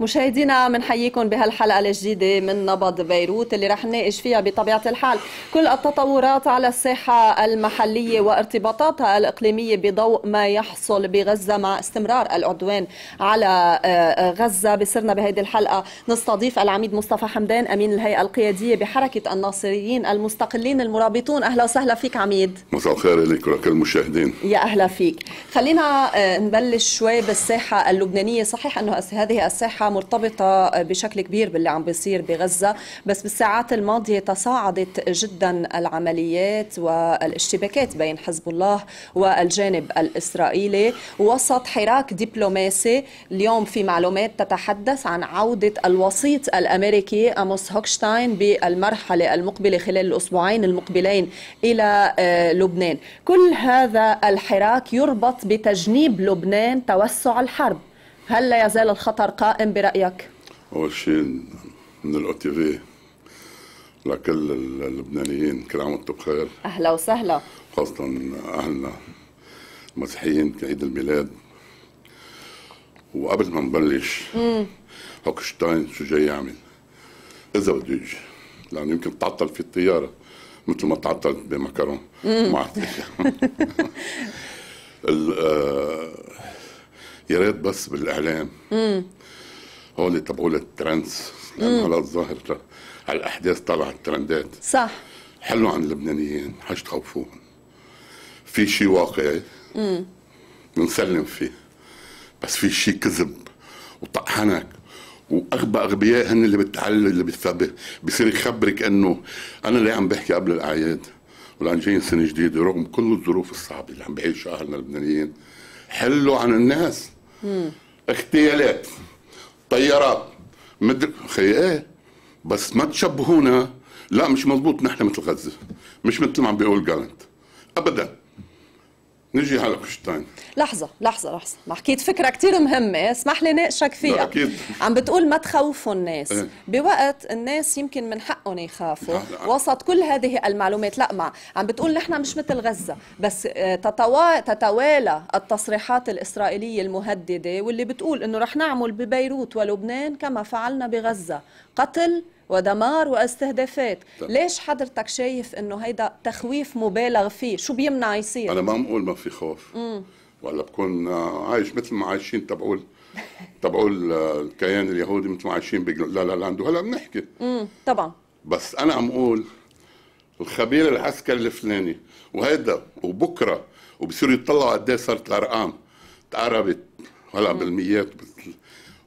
مشاهدينا بنحييكم بهالحلقه الجديده من نبض بيروت اللي رح نناقش فيها بطبيعه الحال كل التطورات على الساحه المحليه وارتباطاتها الاقليميه بضوء ما يحصل بغزه مع استمرار العدوان على آه، آه، غزه بصرنا بهذه الحلقه نستضيف العميد مصطفى حمدان امين الهيئه القياديه بحركه الناصريين المستقلين المرابطون اهلا وسهلا فيك عميد مساء الخير لك ولكل المشاهدين يا اهلا فيك خلينا آه، نبلش شوي بالساحه اللبنانيه صحيح انه هذه الساحه مرتبطة بشكل كبير باللي عم بيصير بغزة بس بالساعات الماضية تصاعدت جدا العمليات والاشتباكات بين حزب الله والجانب الإسرائيلي وسط حراك دبلوماسي اليوم في معلومات تتحدث عن عودة الوسيط الأمريكي أموس هوكشتاين بالمرحلة المقبلة خلال الأسبوعين المقبلين إلى آه، لبنان كل هذا الحراك يربط بتجنيب لبنان توسع الحرب هل لا يزال الخطر قائم برأيك؟ أول شيء من تي في لكل اللبنانيين كل عام وانتم بخير أهلا وسهلا خاصة أهلنا المسيحيين عيد الميلاد وقبل ما نبلش هوكشتاين شو جاي يعمل إذا بده يجي لأنه يمكن تعطل في الطيارة مثل ما تعطلت بمكرون ما يا ريت بس بالاعلام امم هول تبعوا الترندز لانه هلا الظاهر على الاحداث طلعت ترندات صح حلوا عن اللبنانيين حاج تخوفوهم في شيء واقعي امم بنسلم فيه بس في شيء كذب وطحنك واغبى اغبياء هن اللي بتعلل اللي بتثبت بصير يخبرك انه انا ليه عم بحكي قبل الاعياد ولان جايين سنه جديده رغم كل الظروف الصعبه اللي عم بعيشها اهلنا اللبنانيين حلوا عن الناس اغتيالات طيارات مدر... خي ايه بس ما تشبهونا لا مش مضبوط نحن مثل غزه مش مثل ما عم بيقول جالنت ابدا نجي على قشتين لحظة لحظة لحظة ما حكيت فكرة كثير مهمة اسمح لي ناقشك فيها أكيد عم بتقول ما تخوفوا الناس إيه؟ بوقت الناس يمكن من حقهم يخافوا لا لا. وسط كل هذه المعلومات لا مع عم بتقول نحن مش مثل غزة بس آه، تتوا... تتوالى التصريحات الإسرائيلية المهددة واللي بتقول إنه رح نعمل ببيروت ولبنان كما فعلنا بغزة قتل ودمار واستهدافات طبعا. ليش حضرتك شايف انه هيدا تخويف مبالغ فيه شو بيمنع يصير انا ما بقول ما في خوف مم. ولا بكون عايش مثل ما عايشين تبعول تبعول آه، الكيان اليهودي مثل ما عايشين لا لا لاند هلا بنحكي طبعا بس انا عم اقول الخبير العسكري الفلاني وهيدا وبكره وبصيروا يطلعوا قد ايه صارت الارقام تقربت هلا بالميات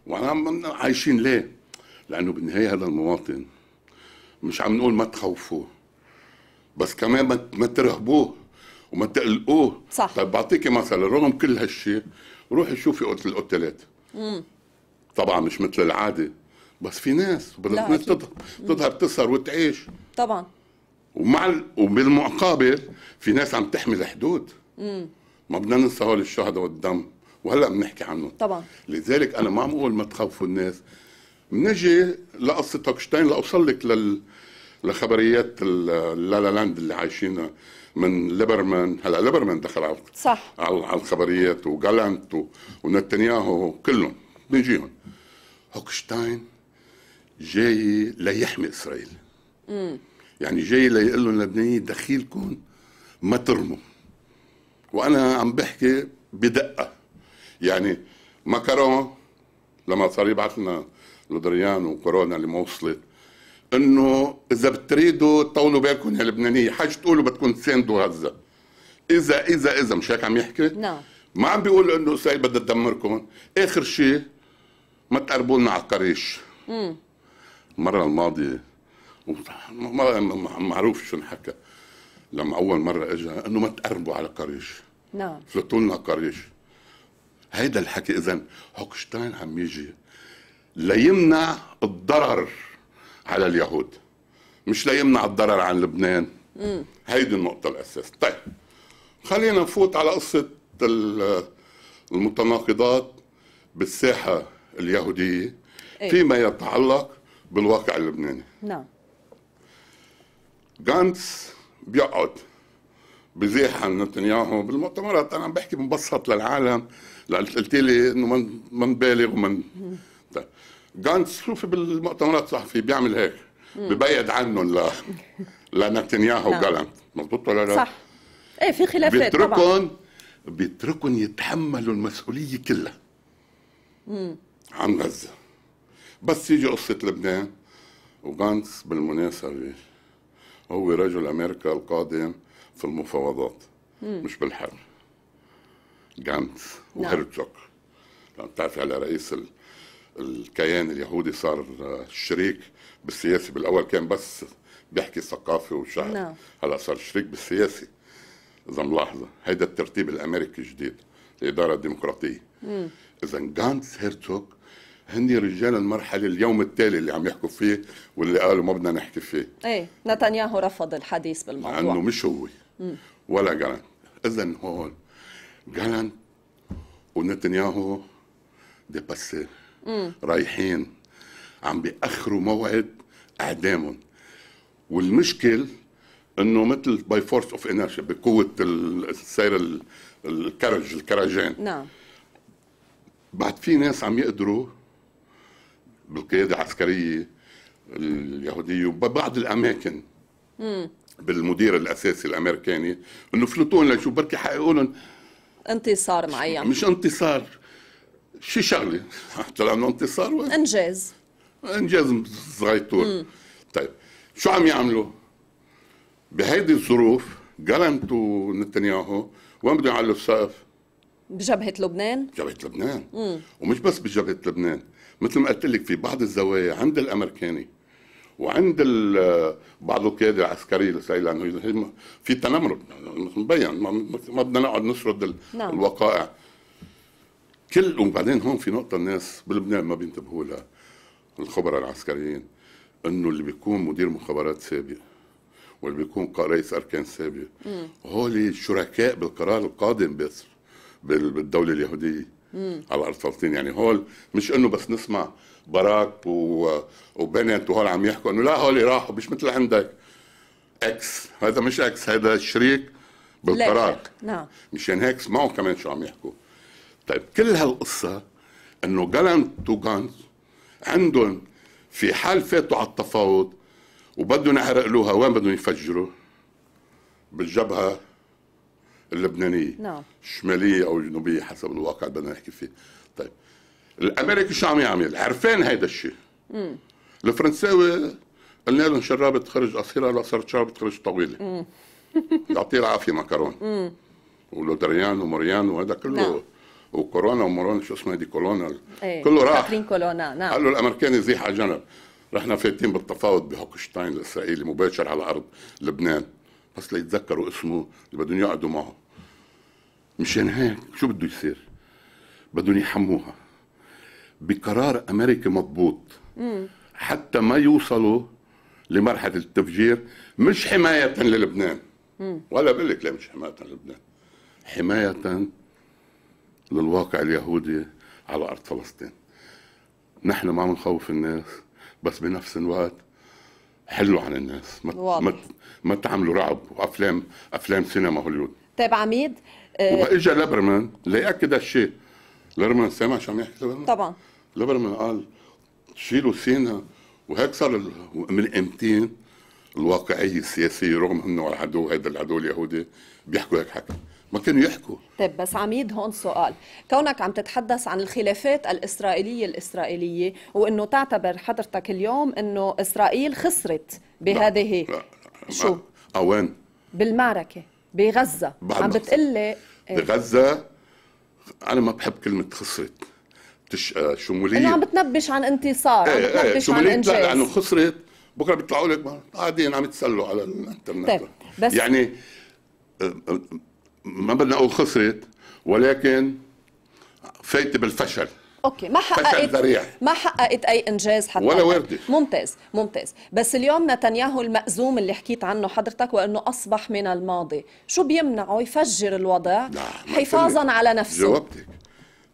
وعم عايشين ليه؟ لانه بالنهايه هذا المواطن مش عم نقول ما تخوفوه بس كمان ما ترهبوه وما تقلقوه صح طيب بعطيكي مثلا رغم كل هالشيء روحي شوفي الاوتيلات طبعا مش مثل العاده بس في ناس بدها تظهر تظهر تسهر وتعيش طبعا ومع ال... وبالمقابل في ناس عم تحمي الحدود ما بدنا ننسى هول الشهداء والدم وهلا بنحكي عنه طبعا لذلك انا ما عم اقول ما تخوفوا الناس نجي لقصة شتين لاوصل لك لل لخبريات اللا لا لاند اللي عايشينها من ليبرمان هلا ليبرمان دخل على صح على الخبريات وجالانت ونتنياهو كلهم بنجيهم هوكشتاين جاي ليحمي اسرائيل امم يعني جاي ليقول لهم اللبنانيين دخيلكم ما ترموا وانا عم بحكي بدقه يعني ماكرون لما صار يبعث لنا لدريان وكورونا اللي ما وصلت انه اذا بتريدوا طولوا بالكم يا لبنانيه حاج تقولوا بدكم تساندوا غزه اذا اذا اذا مش هيك عم يحكي نعم ما عم بيقول انه اسرائيل بدها تدمركم اخر شيء ما تقربوا لنا على القريش امم المره الماضيه معروف شو انحكى لما اول مره اجى انه ما تقربوا على قريش نعم فلتوا لنا قريش هيدا الحكي اذا هوكشتاين عم يجي ليمنع الضرر على اليهود مش ليمنع الضرر عن لبنان هيدي النقطة الأساس طيب خلينا نفوت على قصة المتناقضات بالساحة اليهودية إيه؟ فيما يتعلق بالواقع اللبناني نعم جانتس بيقعد بزيح عن نتنياهو بالمؤتمرات انا عم بحكي مبسط للعالم قلت لي انه من من بالغ ومن جانس شوفي بالمؤتمرات الصحفية بيعمل هيك ببعد عنهم ل لنتنياهو وجالانت نعم. مضبوط ولا لا؟ صح ايه في خلافات بيتركهم بيتركهم يتحملوا المسؤوليه كلها مم. عن غزه بس يجي قصه لبنان وغانس بالمناسبه هو رجل امريكا القادم في المفاوضات مم. مش بالحرب نعم. وهرتشوك لأن بتعرفي على رئيس ال... الكيان اليهودي صار شريك بالسياسي بالاول كان بس بيحكي ثقافه وشعر نعم. هلا صار شريك بالسياسي اذا ملاحظه هيدا الترتيب الامريكي الجديد الاداره الديمقراطيه اذا جانس هيرتوغ هن رجال المرحله اليوم التالي اللي عم يحكوا فيه واللي قالوا ما بدنا نحكي فيه ايه نتنياهو رفض الحديث بالموضوع مع انه مش هو ولا جالانت اذا هون جالانت ونتنياهو دي باسيه رايحين عم بيأخروا موعد اعدامهم والمشكل انه مثل باي فورس اوف انرشيا بقوه السير الكرج الكرجين نعم بعد في ناس عم يقدروا بالقياده العسكريه اليهوديه وببعض الاماكن مم. بالمدير الاساسي الامريكاني انه فلتون لشو بركي حققوا لهم انتصار معين مش انتصار شي شغله حتى لانه انتصار انجاز انجاز صغيطور طيب شو عم يعملوا؟ بهيدي الظروف جالنت ونتنياهو وين بده يعلوا السقف؟ بجبهة لبنان؟ جبهة لبنان مم. ومش بس بجبهة لبنان مثل ما قلت لك في بعض الزوايا عند الامريكاني وعند بعض القياده العسكريه الاسرائيليه لانه في تنمر مبين ما بدنا نقعد نسرد نعم. الوقائع كل وبعدين هون في نقطه الناس بلبنان ما بينتبهوا لها الخبراء العسكريين انه اللي بيكون مدير مخابرات سابق واللي بيكون رئيس اركان سابق هول شركاء بالقرار القادم بس بالدوله اليهوديه مم. على ارض فلسطين يعني هول مش انه بس نسمع باراك و... وبنت وهول عم يحكوا انه لا هول راحوا مش مثل عندك اكس هذا مش اكس هذا شريك بالقرار نعم مشان هيك اسمعوا كمان شو عم يحكوا طيب كل هالقصة أنه جالانت جانز عندهم في حال فاتوا على التفاوض وبدهم يحرقلوها وين بدهم يفجروا بالجبهة اللبنانية نعم الشمالية أو الجنوبية حسب الواقع اللي بدنا نحكي فيه طيب الأمريكي شو عم يعمل عرفان هيدا الشيء الفرنساوي قلنا لهم شرابة تخرج قصيرة لا صارت شرابة تخرج طويلة يعطيه العافية مكرون ولودريان وموريان وهذا كله نعم. وكورونا ومورونا شو اسمها دي كولونا ايه كله راح فاكرين كولونا نعم قال له الامريكان يزيح على جنب رحنا فايتين بالتفاوض بهوكشتاين الاسرائيلي مباشر على ارض لبنان بس ليتذكروا اسمه اللي بدهم يقعدوا معه مشان هيك شو بده يصير؟ بدهم يحموها بقرار امريكي مضبوط حتى ما يوصلوا لمرحله التفجير مش حمايه للبنان ولا بقول لك لا مش حمايه للبنان حمايه للواقع اليهودي على أرض فلسطين نحن ما بنخوف الناس بس بنفس الوقت حلوا عن الناس ما واضح. ما تعملوا رعب وافلام افلام سينما هوليوود طيب عميد آه، واجا لبرمان لياكد هالشيء لبرمان سامع شو عم يحكي لبرمان؟ طبعا لبرمان قال شيلوا سينا وهيك صار من امتين الواقعيه السياسيه رغم انه العدو هذا العدو اليهودي بيحكوا هيك حكي ما كانوا يحكوا طيب بس عميد هون سؤال كونك عم تتحدث عن الخلافات الإسرائيلية الإسرائيلية وأنه تعتبر حضرتك اليوم أنه إسرائيل خسرت بهذه لا. لا. شو؟ أوان آه، بالمعركة بغزة عم بتقلي آه، بغزة أنا ما بحب كلمة خسرت تش... آه، شمولية أنا عم بتنبش عن انتصار ايه عم إيه، بتنبش ايه عن إنجاز لا لأنه خسرت بكره بيطلعوا لك قاعدين عم يتسلوا على الانترنت طيب. بس يعني ما بدنا اقول خسرت ولكن فايته بالفشل اوكي ما حققت ما حققت اي انجاز حتى ولا وردي ممتاز ممتاز بس اليوم نتنياهو المأزوم اللي حكيت عنه حضرتك وانه اصبح من الماضي شو بيمنعه يفجر الوضع حفاظا على نفسه جاوبتك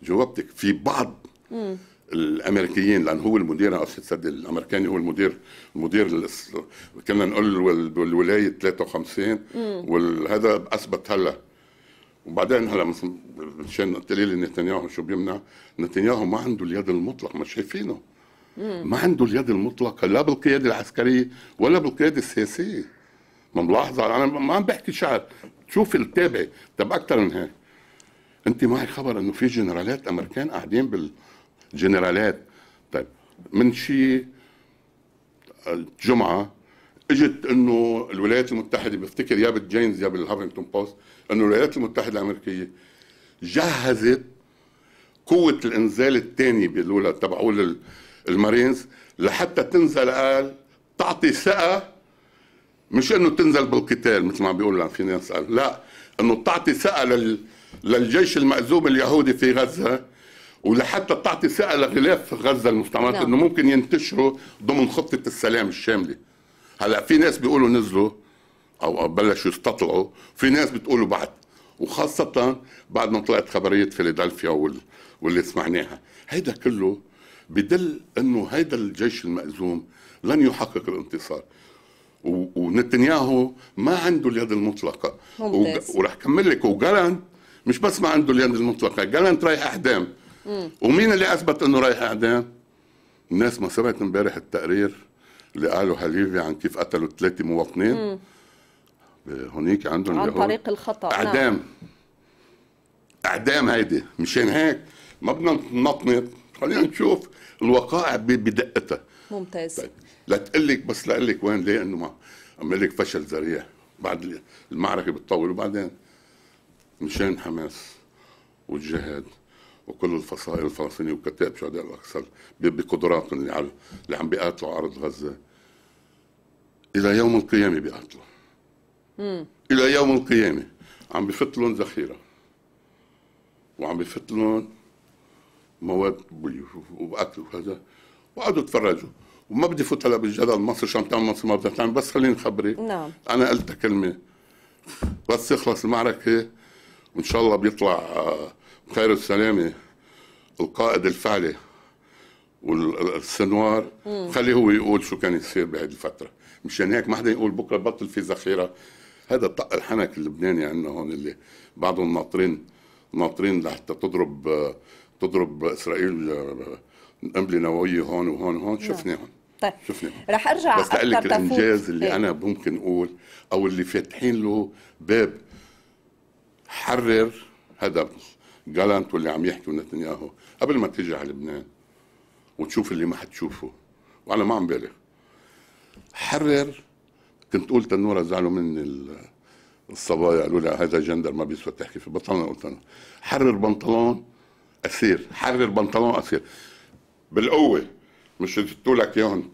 جاوبتك في بعض مم. الامريكيين لان هو المدير اسد الامريكاني هو المدير المدير كنا نقول الولايه 53 والهذا اثبت هلا وبعدين هلا مثلا مشان قلت لي نتنياهو شو بيمنع نتنياهو ما عنده اليد المطلقه ما شايفينه ما عنده اليد المطلقه لا بالقياده العسكريه ولا بالقياده السياسيه ما ملاحظه انا ما عم بحكي شعر شوف التابع طب اكثر من هيك انت معي خبر انه في جنرالات امريكان قاعدين بالجنرالات طيب من شي آه، جمعه اجت انه الولايات المتحده بفتكر يا بالجينز يا بالهافينغتون بوست انه الولايات المتحده الامريكيه جهزت قوه الانزال الثاني بالولا تبعوا المارينز لحتى تنزل قال تعطي ثقه مش انه تنزل بالقتال مثل ما بيقولوا في ناس قال لا انه تعطي ثقه لل للجيش المأزوم اليهودي في غزه ولحتى تعطي ثقه لغلاف غزه المستعمرات نعم. انه ممكن ينتشروا ضمن خطه السلام الشامله هلا في ناس بيقولوا نزلوا او بلشوا يستطلعوا في ناس بتقولوا بعد وخاصة بعد ما طلعت خبرية فيلادلفيا وال... واللي سمعناها هيدا كله بدل انه هيدا الجيش المأزوم لن يحقق الانتصار و... ونتنياهو ما عنده اليد المطلقة و... ورح كمل لك وجالانت مش بس ما عنده اليد المطلقة جالانت رايح اعدام ومين اللي اثبت انه رايح اعدام الناس ما سمعت امبارح التقرير اللي قالوا حليفي عن كيف قتلوا ثلاثه مواطنين هونيك عندهم عن طريق الخطا نعم. اعدام نعم. اعدام هيدي مشان هيك ما بدنا نطنط خلينا نشوف الوقائع بدقتها ممتاز طيب، لا تقلك بس لا لك وين ليه انه ما عم لك فشل ذريع بعد المعركه بتطول وبعدين مشان حماس والجهاد وكل الفصائل الفلسطينيه وكتائب شهداء الاقصى بقدراتهم اللي على اللي عم بيقاتلوا على ارض غزه الى يوم القيامه بيقاتلوا الى يوم القيامه عم بفت لهم ذخيره وعم بفت لهم مواد واكل وهذا وقعدوا تفرجوا وما بدي فوت هلا بالجدل مصر شو عم تعمل مصر ما بدها تعمل بس خليني خبري نعم انا قلت كلمه بس يخلص المعركه وان شاء الله بيطلع آه خير السلامه القائد الفعلي والسنوار خليه هو يقول شو كان يصير بهذه الفتره مشان هيك ما حدا يقول بكره بطل في ذخيره هذا طق الحنك اللبناني عندنا هون اللي بعضهم ناطرين ناطرين لحتى تضرب تضرب اسرائيل قنبله نوويه هون وهون وهون نعم. شفناهم طيب شفناهم رح ارجع بس لك الانجاز اللي ايه؟ انا ممكن اقول او اللي فاتحين له باب حرر هذا جالانت واللي عم يحكي نتنياهو قبل ما تيجي على لبنان وتشوف اللي ما حتشوفه وانا ما عم بالغ حرر كنت قلت النورة زعلوا مني الصبايا قالوا لي هذا جندر ما بيسوى تحكي فيه بطلنا قلت أنا حرر بنطلون أسير حرر بنطلون أسير بالقوة مش شدتوا لك اياهم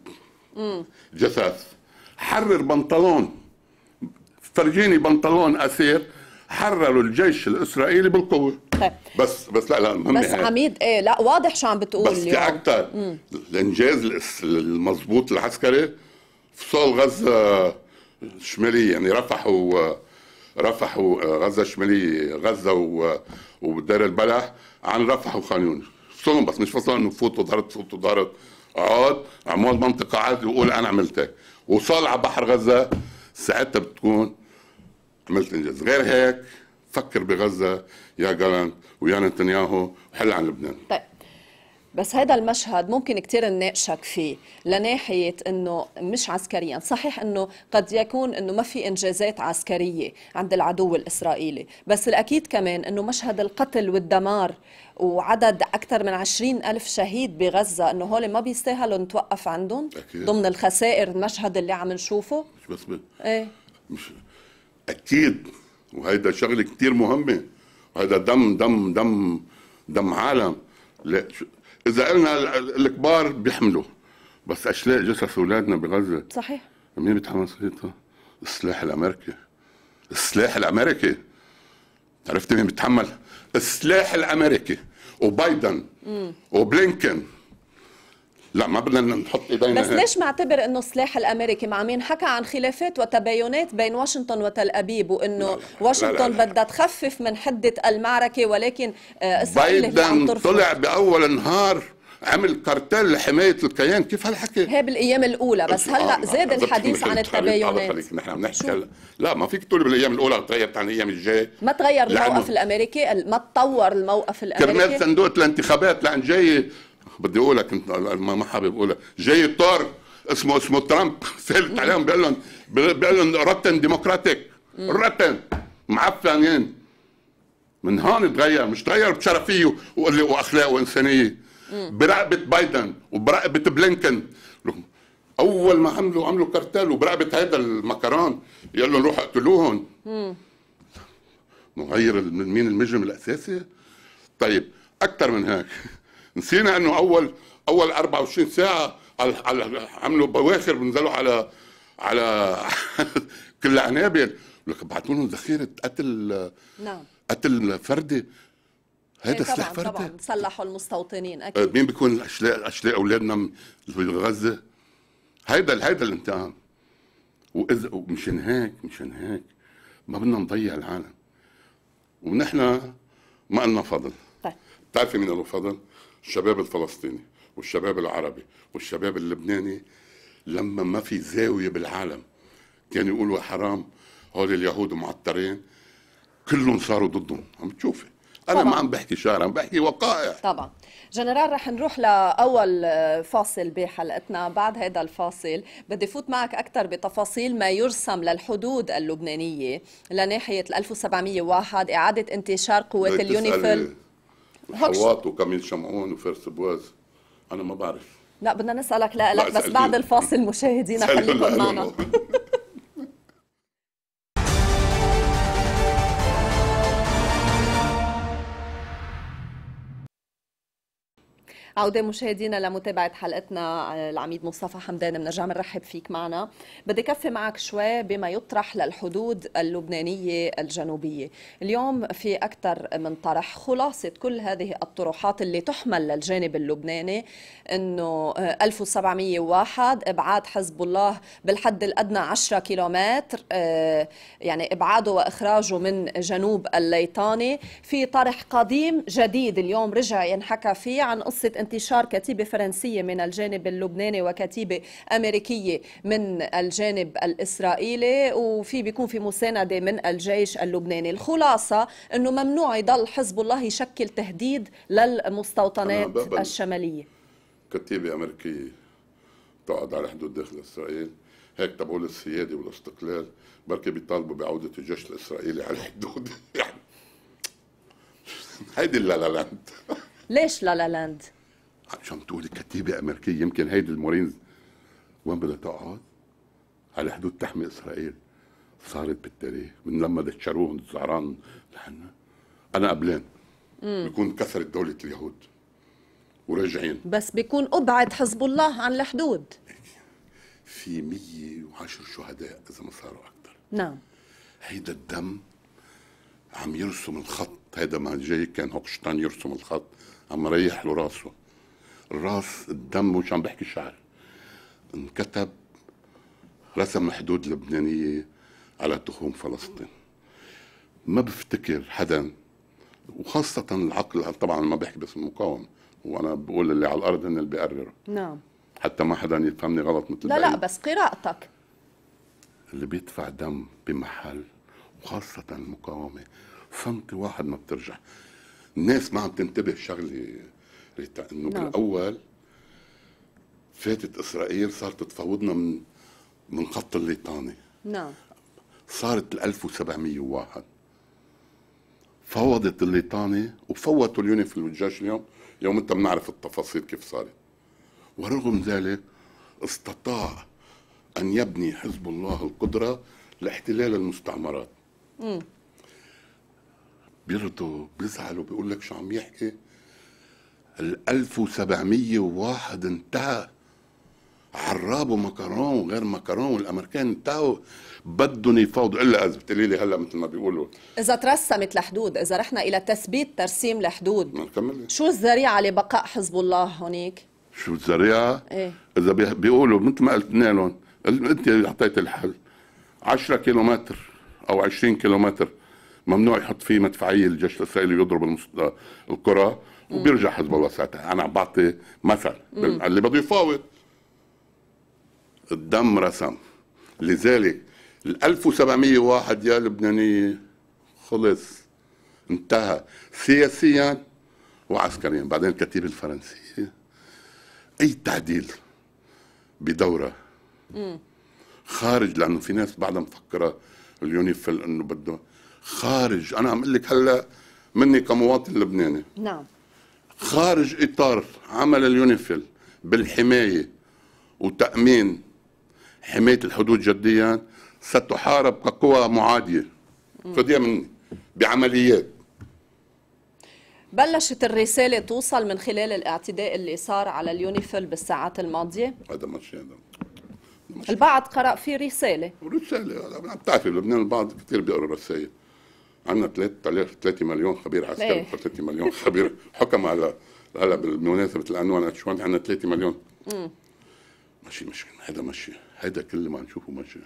جثث حرر بنطلون فرجيني بنطلون أسير حرروا الجيش الإسرائيلي بالقوة طيب بس بس لا لا المهم بس هاي. يعني عميد ايه لا واضح شو عم بتقول بس في اكثر الانجاز المضبوط العسكري فصول غزه الشماليه يعني رفح رفح غزه الشماليه غزه ودير البلح عن رفح وخان يونس فصلهم بس مش فصلهم انه فوت وضرب فوت وضرب عاد اعمل منطقه عادله وقول انا عملت هيك وصل على بحر غزه ساعتها بتكون عملت انجاز غير هيك فكر بغزه يا جالان ويا نتنياهو وحل عن لبنان طيب بس هذا المشهد ممكن كثير نناقشك فيه لناحية أنه مش عسكريا صحيح أنه قد يكون أنه ما في إنجازات عسكرية عند العدو الإسرائيلي بس الأكيد كمان أنه مشهد القتل والدمار وعدد أكثر من عشرين ألف شهيد بغزة أنه هول ما بيستاهلوا نتوقف عندهم أكيد. ضمن الخسائر المشهد اللي عم نشوفه مش بس بي. ايه مش أكيد وهيدا شغلة كثير مهمة هذا دم دم دم دم عالم لا اذا قلنا الكبار بيحملوا بس اشلاء جثث اولادنا بغزه صحيح مين بيتحمل مسؤوليته؟ السلاح الامريكي السلاح الامريكي عرفت مين بيتحمل؟ السلاح الامريكي وبايدن مم. وبلينكن لا ما بدنا نحط ايدينا بس ليش معتبر انه السلاح الامريكي مع مين حكى عن خلافات وتباينات بين واشنطن وتل ابيب وانه واشنطن بدها تخفف من حده المعركه ولكن آه، اسرائيل بايدن طلع باول نهار عمل كارتل لحماية الكيان كيف هالحكي؟ هي بالأيام الأولى بس آه، هلا آه، زاد الحديث عن التباينات نحن عم نحكي هلا لا ما فيك تقولي بالأيام الأولى تغيرت عن الأيام الجاية ما تغير الموقف الأمريكي ما تطور الموقف الأمريكي كرمال صندوق الانتخابات لأن جاي بدي اقولك انت ما حابب اقولها جاي الطار اسمه اسمه ترامب سالت عليهم بيقول لهم بيقول لهم رتن ديمقراطيك رتن معفنين من هون تغير مش تغير بشرفيه واخلاق وانسانيه برقبه بايدن وبرقبه بلينكن اول ما عملوا عملوا كرتال وبرقبه هذا المكران يقول لهم روحوا اقتلوهم نغير مين المجرم الاساسي طيب اكثر من هيك نسينا انه اول اول 24 ساعه عملوا بواخر بنزلوا على على كل عنابل لك بعثوا لهم ذخيره قتل نعم قتل فردي هذا إيه، طبعًا سلاح فردي طبعا صلحوا المستوطنين اكيد آه، مين بيكون الاشلاء اشلاء اولادنا في غزه هيدا هيدا الامتحان واذا ومشان هيك مشان هيك ما بدنا نضيع العالم ونحن ما لنا فضل طيب بتعرفي مين له فضل؟ الشباب الفلسطيني والشباب العربي والشباب اللبناني لما ما في زاويه بالعالم كانوا يقولوا حرام هول اليهود معطرين كلهم صاروا ضدهم عم تشوفي انا ما عم بحكي شعر عم بحكي وقائع طبعا جنرال رح نروح لاول آه، فاصل بحلقتنا بعد هذا الفاصل بدي فوت معك اكثر بتفاصيل ما يرسم للحدود اللبنانيه لناحيه ال 1701 اعاده انتشار قوات اليونيفيل حواط وكميل شمعون وفرس بواز انا ما بعرف لا بدنا نسالك لا لك بس بعد الفاصل مشاهدينا خليكم معنا عودة مشاهدينا لمتابعة حلقتنا آه، العميد مصطفى حمدان بنرجع بنرحب فيك معنا بدي كفي معك شوي بما يطرح للحدود اللبنانية الجنوبية اليوم في أكثر من طرح خلاصة كل هذه الطروحات اللي تحمل للجانب اللبناني أنه 1701 آه، إبعاد حزب الله بالحد الأدنى 10 كيلومتر آه، يعني إبعاده وإخراجه من جنوب الليطاني في طرح قديم جديد اليوم رجع ينحكى فيه عن قصة انتشار كتيبة فرنسية من الجانب اللبناني وكتيبة أمريكية من الجانب الإسرائيلي وفي بيكون في مساندة من الجيش اللبناني الخلاصة أنه ممنوع يضل حزب الله يشكل تهديد للمستوطنات الشمالية كتيبة أمريكية تقعد على حدود داخل إسرائيل هيك تبعوا السيادة والاستقلال بركي بيطالبوا بعودة الجيش الإسرائيلي على الحدود يعني هيدي اللا لاند ليش لا لاند؟ عشان تقول كتيبة أمريكية يمكن هيدي المورينز وين بدها تقعد على حدود تحمي إسرائيل صارت بالتاريخ من لما دشروهم الزعران لحنا أنا قبلان بكون كسرت دولة اليهود وراجعين بس بيكون أبعد حزب الله عن الحدود في 110 شهداء إذا ما صاروا أكثر نعم هيدا الدم عم يرسم الخط هيدا ما جاي كان هوكشتان يرسم الخط عم ريح له راسه الراس الدم مش عم بحكي الشعر انكتب رسم حدود لبنانية على تخوم فلسطين ما بفتكر حدا وخاصة العقل طبعا ما بحكي باسم المقاومة وانا بقول اللي على الارض هن اللي بيقرروا نعم حتى ما حدا يفهمني غلط مثل لا لا بس قراءتك اللي بيدفع دم بمحل وخاصة المقاومة فهمت واحد ما بترجع الناس ما عم تنتبه شغلة ريتا انه نعم. بالاول فاتت اسرائيل صارت تفاوضنا من من خط الليطاني نعم صارت ال 1701 فوضت الليطاني وفوتوا اليونيفيل والجيش اليوم يوم انت بنعرف التفاصيل كيف صارت ورغم ذلك استطاع ان يبني حزب الله القدره لاحتلال المستعمرات امم بيرضوا بيزعلوا بيقول لك شو عم يحكي ال 1701 انتهى عراب ومكرون وغير مكرون والامريكان انتهوا بدهم يفاوضوا الا اذا بتقولي لي هلا مثل ما بيقولوا اذا ترسمت الحدود اذا رحنا الى تثبيت ترسيم الحدود شو الذريعه لبقاء حزب الله هونيك؟ شو الذريعه؟ ايه اذا بيقولوا مثل ما قلت لهم انت اعطيت الحل 10 كيلومتر او 20 كيلومتر ممنوع يحط فيه مدفعيه الجيش الاسرائيلي ويضرب الكره وبيرجع حزب الله ساعتها انا عم بعطي مثل اللي بده يفاوض الدم رسم لذلك ال 1701 يا لبنانيه خلص انتهى سياسيا وعسكريا بعدين الكتيبه الفرنسيه اي تعديل بدوره خارج لانه في ناس بعدها مفكره اليونيفيل انه بده خارج انا عم اقول لك هلا مني كمواطن لبناني نعم خارج إطار عمل اليونيفيل بالحماية وتأمين حماية الحدود جديا ستحارب كقوى معادية فدي من بعمليات بلشت الرسالة توصل من خلال الاعتداء اللي صار على اليونيفيل بالساعات الماضية؟ هذا مش هذا البعض قرأ فيه رسالة رسالة بتعرفي بلبنان البعض كثير بيقرأ رسائل عندنا 3 3 مليون خبير عسكري ايه. 3 مليون خبير حكم على هلا بمناسبه القانون الاتشوان عندنا 3 مليون ماشي ماشي هذا ماشي هذا كل اللي ما نشوفه ماشي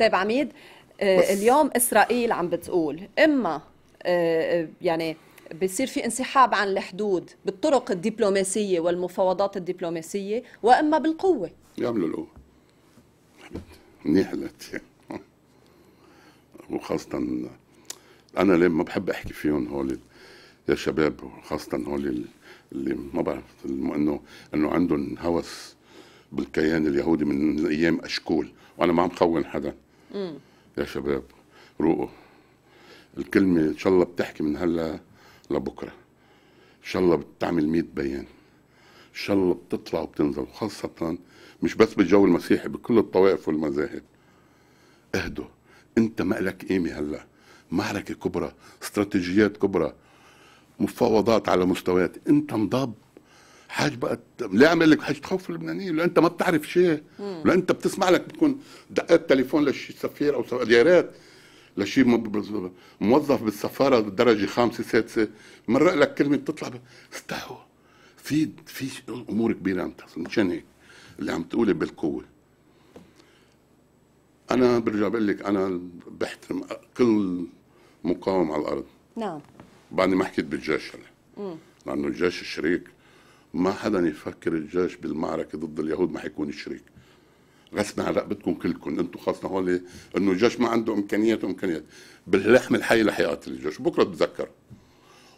طيب عميد آه اليوم اسرائيل عم بتقول اما آه, آه، يعني بصير في انسحاب عن الحدود بالطرق الدبلوماسيه والمفاوضات الدبلوماسيه واما بالقوه يعملوا القوه منيح وخاصه انا ما بحب احكي فيهم هول يا شباب خاصه هول اللي ما بعرف انه انه عندهم هوس بالكيان اليهودي من ايام اشكول وانا ما عم خون حدا م. يا شباب روقوا الكلمه ان شاء الله بتحكي من هلا لبكره ان شاء الله بتعمل 100 بيان ان شاء الله بتطلع وبتنزل وخاصه مش بس بالجو المسيحي بكل الطوائف والمذاهب اهدوا انت ما لك قيمه هلا معركه كبرى استراتيجيات كبرى مفاوضات على مستويات انت انضب حاج بقى ليه يعمل لك حاج تخوف اللبنانيين لا انت ما بتعرف شيء لا انت بتسمع لك بتكون دقات تليفون لشي سفير او يا ريت لشي موظف بالسفاره درجه خامسه سادسه مرق لك كلمه بتطلع استحوا في في امور كبيره عم تحصل مشان هيك اللي عم تقولي بالقوه انا برجع بقول لك انا بحترم كل مقاوم على الارض نعم بعدني ما حكيت بالجيش انا لانه الجيش الشريك ما حدا يفكر الجيش بالمعركه ضد اليهود ما حيكون الشريك غصب على رقبتكم كلكم انتم خاصنا هولي انه الجيش ما عنده امكانيات وامكانيات باللحم الحي رح يقاتل الجيش بكره بتذكر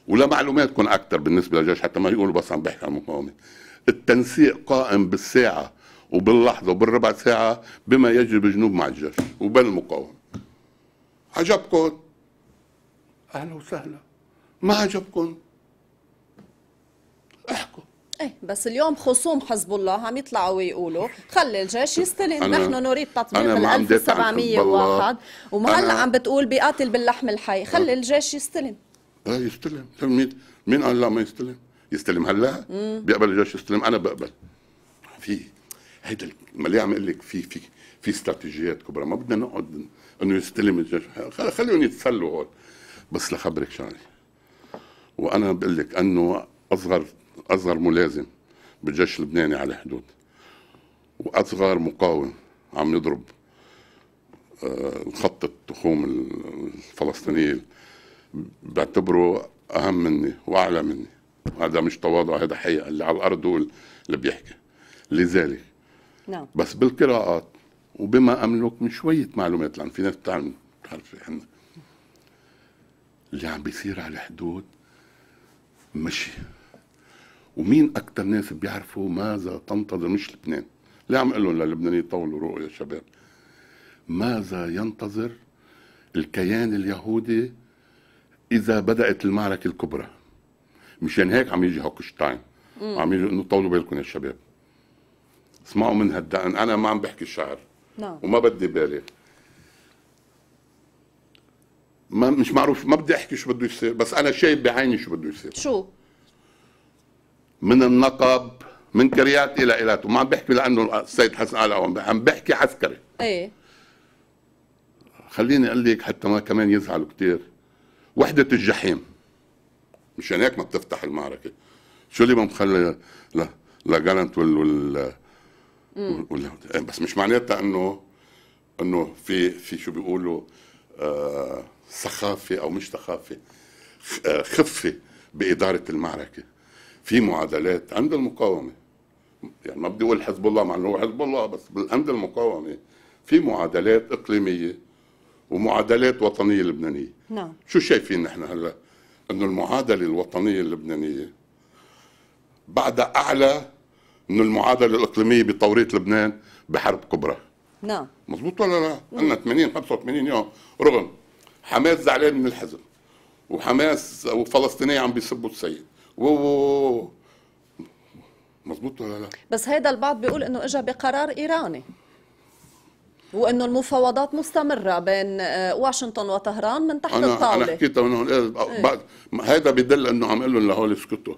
ولا معلوماتكم اكثر بالنسبه للجيش حتى ما يقولوا بس عم بحكي عن المقاومه التنسيق قائم بالساعه وباللحظه وبالربع ساعه بما يجري بالجنوب مع الجيش وبالمقاومه عجبكم اهلا وسهلا ما عجبكم احكوا ايه بس اليوم خصوم حزب الله عم يطلعوا ويقولوا خلي الجيش يستلم نحن نريد تطبيق ال 1701 وهلا عم بتقول بيقاتل باللحم الحي خلي الجيش يستلم ايه يستلم مين مين قال لا ما يستلم يستلم هلا بيقبل الجيش يستلم انا بقبل في هيدا ما ليه عم اقول لك في في في استراتيجيات كبرى ما بدنا نقعد انه يستلم الجيش خليهم يتسلوا هول بس لخبرك شغله وانا بقول لك انه اصغر اصغر ملازم بالجيش اللبناني على الحدود واصغر مقاوم عم يضرب آه، خط التخوم الفلسطينيه بعتبره اهم مني واعلى مني هذا مش تواضع هذا حقيقه اللي على الارض هو اللي بيحكي لذلك نعم بس بالقراءات وبما املك من شويه معلومات لان في ناس بتعلم بتعرف احنا اللي عم بيصير على الحدود مشي ومين اكثر ناس بيعرفوا ماذا تنتظر مش لبنان ليه عم اقول لهم للبنانيين طولوا رؤوا يا شباب ماذا ينتظر الكيان اليهودي اذا بدات المعركه الكبرى مشان هيك عم يجي هوكشتاين عم يجي انه طولوا بالكم يا شباب اسمعوا من هالدقن انا ما عم بحكي شعر نعم وما بدي بالغ ما مش معروف ما بدي احكي شو بده يصير بس انا شايف بعيني شو بده يصير شو من النقب من كريات الى ايلات وما عم بحكي لانه السيد حسن على عم بحكي عسكري ايه خليني اقول لك حتى ما كمان يزعلوا كثير وحده الجحيم مشان هيك ما بتفتح المعركه شو اللي ما مخلي لجالنت وال, وال إيه، بس مش معناتها انه انه في في شو بيقولوا آه سخافه او مش سخافه آه، خفه باداره المعركه في معادلات عند المقاومه يعني ما بدي اقول حزب الله مع انه هو حزب الله بس عند المقاومه في معادلات اقليميه ومعادلات وطنيه لبنانيه نعم شو شايفين نحن هلا انه المعادله الوطنيه اللبنانيه بعدها اعلى من المعادله الاقليميه بتوريط لبنان بحرب كبرى نعم مضبوط ولا لا؟ قلنا 80 85 يوم رغم حماس زعلان من الحزب وحماس وفلسطينيه عم بيسبوا السيد و مضبوط ولا لا؟ بس هيدا البعض بيقول انه اجى بقرار ايراني وانه المفاوضات مستمره بين آه، واشنطن وطهران من تحت أنا الطاوله انا حكيت من هون إيه، إيه. هيدا بدل انه عم اقول لهم لهول اسكتوا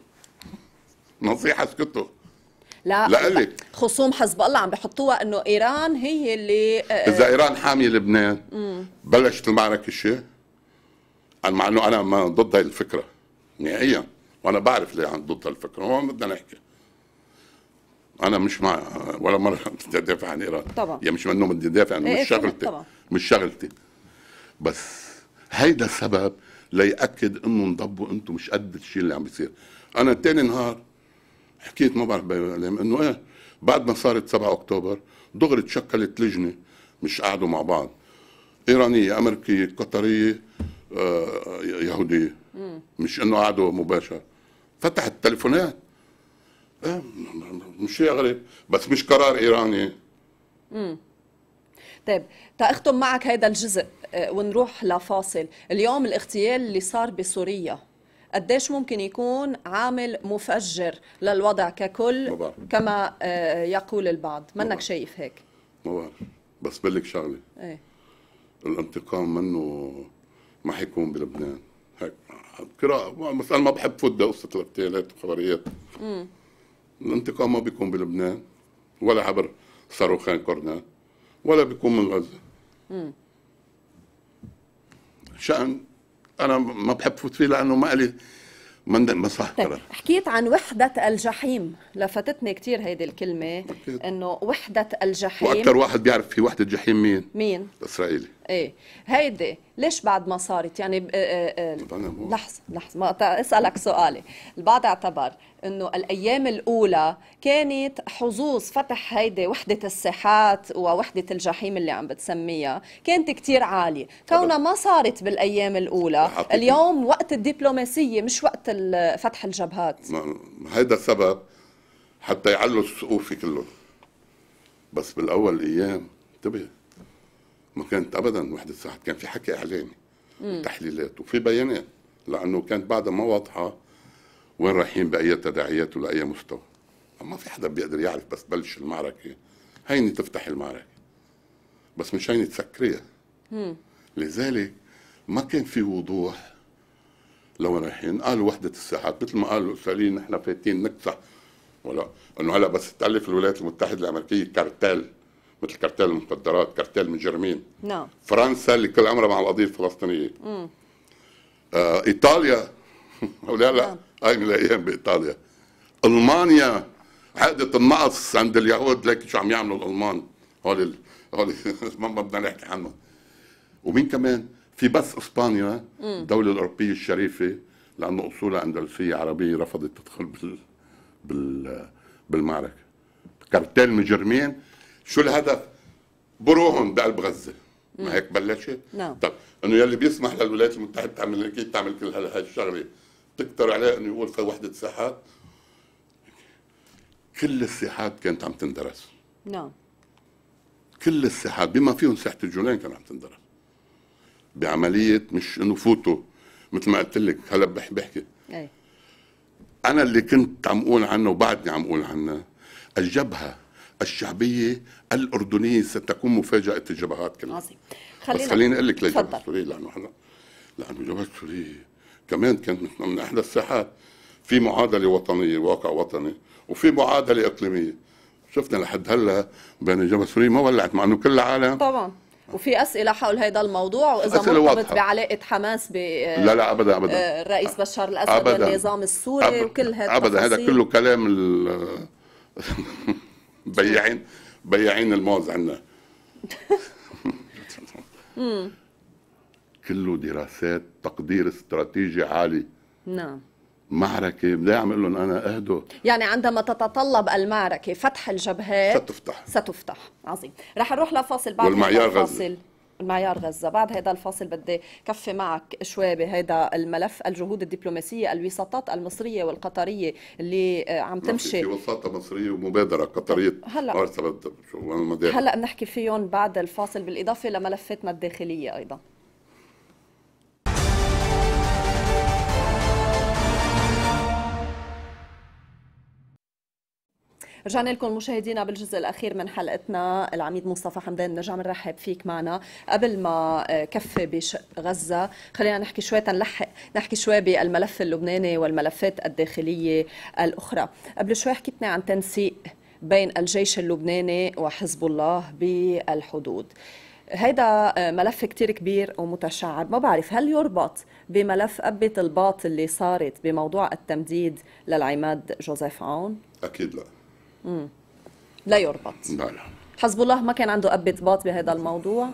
نصيحه اسكتوا لا لقلك. خصوم حزب الله عم بحطوها انه ايران هي اللي آه، اذا ايران حاميه لبنان مم. بلشت المعركه شيء مع انه انا ما ضد هاي الفكره نهائيا وانا بعرف ليه عن ضد الفكره وما بدنا نحكي انا مش مع ولا مره بدي ادافع عن ايران طبعا يعني مش منه بدي ادافع عن مش إيه، شغلتي طبعا. مش شغلتي بس هيدا السبب ليأكد انه انضبوا انتم مش قد الشيء اللي عم بيصير انا تاني نهار حكيت ما بعرف انه ايه بعد ما صارت 7 اكتوبر دغري تشكلت لجنه مش قعدوا مع بعض ايرانيه امريكيه قطريه آه، يهوديه مش انه قعدوا مباشر فتحت التليفونات إيه، مش شيء غريب بس مش قرار ايراني امم طيب تأختم معك هذا الجزء آه، ونروح لفاصل اليوم الاغتيال اللي صار بسوريا قديش ممكن يكون عامل مفجر للوضع ككل مبارك. كما آه، يقول البعض منك شايف هيك ما بعرف بس بلك شغله ايه الانتقام منه ما حيكون بلبنان هيك قراءة مثلا ما بحب فوت بقصة الاغتيالات وخبريات الانتقام ما بيكون بلبنان ولا عبر صاروخين كورنا ولا بيكون من غزة امم شأن انا ما بحب فوت فيه لانه ما لي ما صح طيب. حكيت عن وحدة الجحيم لفتتني كثير هيدي الكلمة انه وحدة الجحيم واكثر واحد بيعرف في وحدة جحيم مين؟ مين؟ الاسرائيلي ايه هيدي ليش بعد ما صارت يعني آه، آه، آه، لحظه لحظه ما اسالك سؤالي البعض اعتبر انه الايام الاولى كانت حظوظ فتح هيدي وحده الساحات ووحده الجحيم اللي عم بتسميها كانت كثير عاليه كونها ما صارت بالايام الاولى اليوم وقت الدبلوماسيه مش وقت فتح الجبهات هيدا السبب حتى يعلوا السقوف كله بس بالاول ايام انتبه ما كانت ابدا وحده الصحه كان في حكي اعلامي تحليلات وفي بيانات لانه كانت بعدها ما واضحه وين رايحين باي تداعيات ولاي مستوى ما في حدا بيقدر يعرف بس بلش المعركه هيني تفتح المعركه بس مش هيني تسكريها لذلك ما كان في وضوح لوين رايحين قالوا وحده الساحات مثل ما قالوا الاسرائيليين نحن فاتين نكسح ولا انه هلا بس تالف الولايات المتحده الامريكيه كارتيل مثل كرتال المخدرات كرتال مجرمين نعم فرنسا اللي كل عمرها مع القضيه الفلسطينيه مم. آه ايطاليا ولا لا نعم. هاي من الايام بايطاليا المانيا عقدة النقص عند اليهود لكن شو عم يعملوا الالمان هول ال... هول ما بدنا نحكي عنهم ومين كمان في بس اسبانيا الدولة الاوروبية الشريفة لانه اصولها اندلسية عربية رفضت تدخل بال بال بالمعركة كارتيل مجرمين شو الهدف؟ بروحهم بقلب غزه ما هيك بلشت؟ نعم طب انه يلي بيسمح للولايات المتحده تعمل هيك تعمل كل هالشغله تكتر عليه انه يقول في وحده ساحات كل الساحات كانت عم تندرس نعم كل الساحات بما فيهم ساحه الجولان كانت عم تندرس بعمليه مش انه فوتوا مثل ما قلت لك هلا بحكي اي انا اللي كنت عم اقول عنه وبعدني عم اقول عنه الجبهه الشعبيه الاردنيه ستكون مفاجاه الجبهات كلها عظيم خلينا بس خليني اقول لك لجبهة سورية لانه احنا لانه جبهة السوريه كمان كانت من احدى الساحات في معادله وطنيه واقع وطني وفي معادله اقليميه شفنا لحد هلا بين الجبهه السوريه ما ولعت مع انه كل العالم طبعا وفي اسئله حول هذا الموضوع واذا مرتبط بعلاقه حماس ب لا لا ابدا ابدا آه، الرئيس بشار الاسد والنظام السوري أبداً وكل هذا ابدا هذا كله كلام بياعين بياعين الموز عندنا كله دراسات تقدير استراتيجي عالي نعم معركة بدي أعمل لهم أنا أهدوا يعني عندما تتطلب المعركة فتح الجبهات ستفتح ستفتح عظيم رح نروح لفاصل بعد والمعيار غزة معيار غزه بعد هذا الفاصل بدي كفي معك شوي بهذا الملف الجهود الدبلوماسيه الوساطات المصريه والقطريه اللي آه، عم تمشي في وساطه مصريه ومبادره قطريه هلا آه، هلا بنحكي فيهم بعد الفاصل بالاضافه لملفاتنا الداخليه ايضا رجعنا لكم مشاهدينا بالجزء الاخير من حلقتنا العميد مصطفى حمدان نرجع بنرحب فيك معنا قبل ما آه، كفي بشق غزه خلينا نحكي شوي تنلحق نحكي شوي بالملف اللبناني والملفات الداخليه الاخرى قبل شوي حكيتنا عن تنسيق بين الجيش اللبناني وحزب الله بالحدود هيدا آه، ملف كتير كبير ومتشعب ما بعرف هل يربط بملف أبة الباط اللي صارت بموضوع التمديد للعماد جوزيف عون؟ أكيد لا لا يربط لا لا حزب الله ما كان عنده أب باط بهذا الموضوع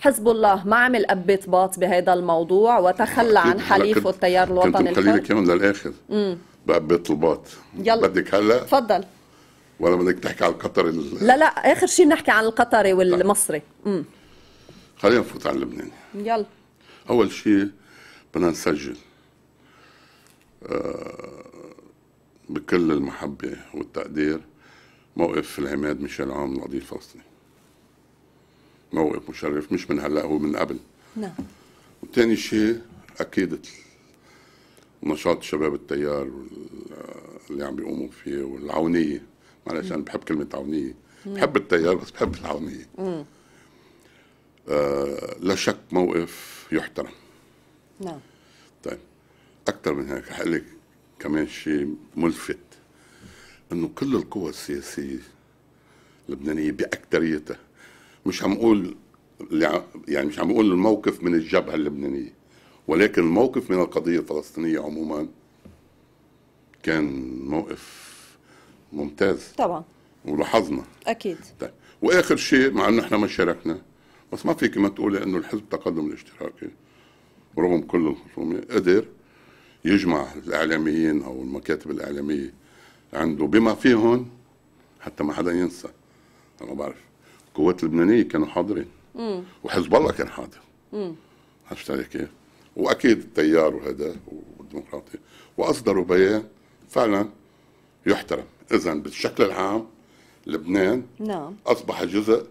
حزب الله ما عمل أب باط بهذا الموضوع وتخلى عن حليفه التيار الوطني كنت الحر كمان للآخر بأب الباط يلا بدك هلا تفضل ولا بدك تحكي عن القطري ال... لا لا آخر شيء بنحكي عن القطري طيب. والمصري امم خلينا نفوت على لبنان يلا أول شيء بدنا نسجل آه بكل المحبة والتقدير موقف العماد ميشيل عون القضية الفلسطينية موقف مشرف مش من هلا هو من قبل نعم وثاني شيء أكيد نشاط شباب التيار اللي عم بيقوموا فيه والعونية معلش أنا بحب كلمة عونية بحب التيار بس بحب العونية مم. آه لا شك موقف يحترم نعم طيب أكثر من هيك حقلك كمان شيء ملفت انه كل القوى السياسيه اللبنانيه باكثريتها مش عم اقول يعني مش عم اقول الموقف من الجبهه اللبنانيه ولكن الموقف من القضيه الفلسطينيه عموما كان موقف ممتاز طبعا ولاحظنا اكيد طيب. واخر شيء مع انه احنا ما شاركنا بس ما فيك ما تقولي انه الحزب التقدم الاشتراكي رغم كل الخصومه قدر يجمع الاعلاميين او المكاتب الاعلاميه عنده بما فيهم حتى ما حدا ينسى انا بعرف القوات اللبنانيه كانوا حاضرين وحزب الله كان حاضر عرفت علي كيف؟ واكيد التيار وهذا والديمقراطي واصدروا بيان فعلا يحترم اذا بالشكل العام لبنان نعم اصبح جزء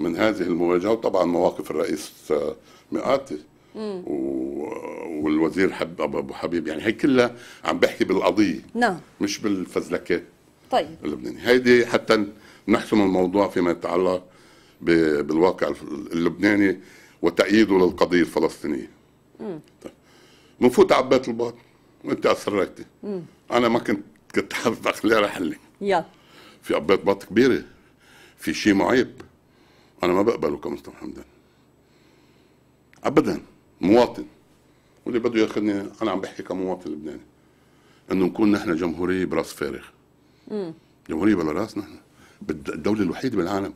من هذه المواجهه وطبعا مواقف الرئيس مئاتي والوزير حب ابو حبيب يعني هي كلها عم بحكي بالقضيه نعم مش بالفزلكات طيب اللبناني هيدي حتى نحسم الموضوع فيما يتعلق بالواقع اللبناني وتأييده للقضية الفلسطينية طيب. بنفوت على بيت الباطن وانت اسررتي انا ما كنت كنت حظ اخليها لحلي يلا في قبيت باط كبيرة في شيء معيب انا ما بقبله كمصطفى حمدان ابدا مواطن واللي بده ياخذني انا عم بحكي كمواطن لبناني انه نكون نحن جمهوريه براس فارغ جمهوريه بلا راس نحن الدوله الوحيده بالعالم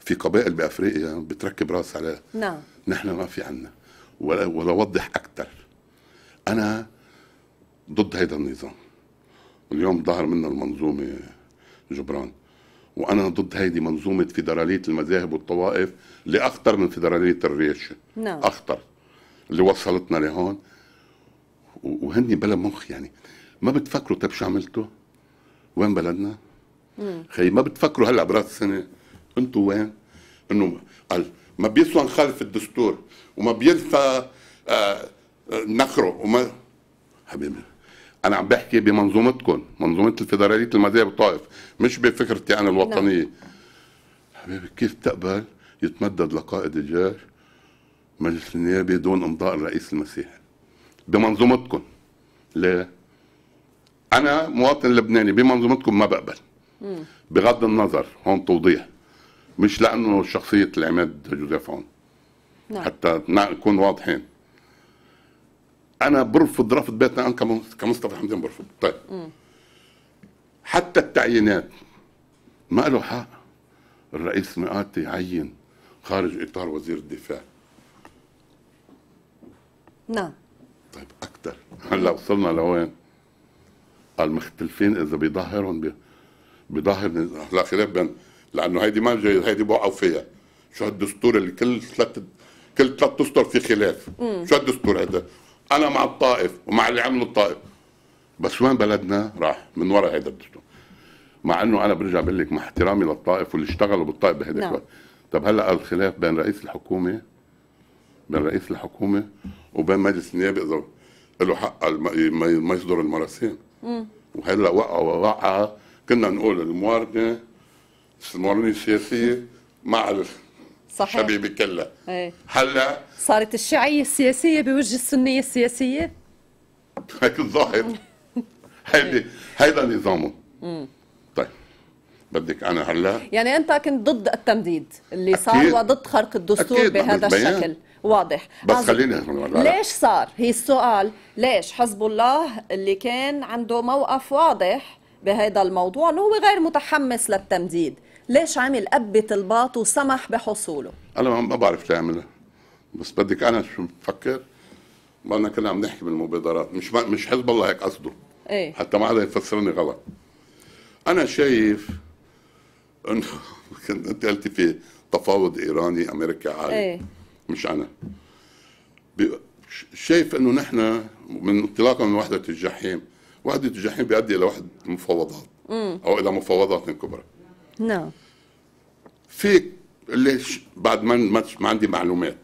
في قبائل بافريقيا بتركب راس على نعم نحن ما في عنا ولا, ولا اوضح اكثر انا ضد هيدا النظام اليوم ظهر منه المنظومه جبران وانا ضد هيدي منظومه فيدراليه المذاهب والطوائف اللي اخطر من فيدراليه الريش نعم اخطر اللي وصلتنا لهون وهني بلا مخ يعني ما بتفكروا طيب شو عملتوا؟ وين بلدنا؟ خي ما بتفكروا هلا براس السنه انتوا وين؟ انه قال ما بيسوى نخالف الدستور وما بينفى آه, آه، نخره وما حبيبي انا عم بحكي بمنظومتكم منظومه الفيدراليه المذاهب بالطائف مش بفكرتي انا الوطنيه نعم. حبيبي كيف تقبل يتمدد لقائد الجيش مجلس النيابي دون امضاء الرئيس المسيحي بمنظومتكم ليه؟ انا مواطن لبناني بمنظومتكم ما بقبل بغض النظر هون توضيح مش لانه شخصيه العماد جوزيف هون نعم. حتى نكون واضحين انا برفض رفض بيتنا انا كمصطفى حمدان برفض طيب مم. حتى التعيينات ما له حق الرئيس مئاتي يعين خارج اطار وزير الدفاع نعم طيب اكثر هلا وصلنا لوين؟ قال مختلفين اذا بيظهرهم بي... بيظهر هلا خلاف بين لانه هيدي ما جاي هيدي بوقعوا فيها شو هالدستور اللي كل ثلاث كل ثلاث اسطر في خلاف مم. شو هالدستور هذا؟ انا مع الطائف ومع اللي عملوا الطائف بس وين بلدنا راح من وراء هذا الدستور مع انه انا برجع بقول لك مع احترامي للطائف واللي اشتغلوا بالطائف بهذاك نعم. الوقت طب هلا الخلاف بين رئيس الحكومه بين رئيس الحكومه وبين مجلس النيابه اذا له حق ما يصدر المراسيم وهلا وقع ووقع كنا نقول المواردة المواردة السياسية مع صحيح شبيبة كلها إيه. هلا صارت الشيعية السياسية بوجه السنية السياسية هيك الظاهر هيدي هيدا نظامه طيب بدك انا هلا يعني انت كنت ضد التمديد اللي صار وضد خرق الدستور أكيد. بهذا الشكل واضح بس خلينا ليش صار هي السؤال ليش حزب الله اللي كان عنده موقف واضح بهذا الموضوع انه هو غير متحمس للتمديد ليش عمل قبة الباط وسمح بحصوله انا ما بعرف تعملها بس بدك انا شو بفكر ما كنا عم نحكي بالمبادرات مش مش حزب الله هيك قصده ايه حتى ما حدا يفسرني غلط انا شايف انه كنت انت قلتي في تفاوض ايراني امريكا عالي ايه مش انا شايف انه نحن من انطلاقا من وحده الجحيم وحده الجحيم بيؤدي الى وحده المفاوضات او الى مفاوضات كبرى نعم في اللي بعد ما ما عندي معلومات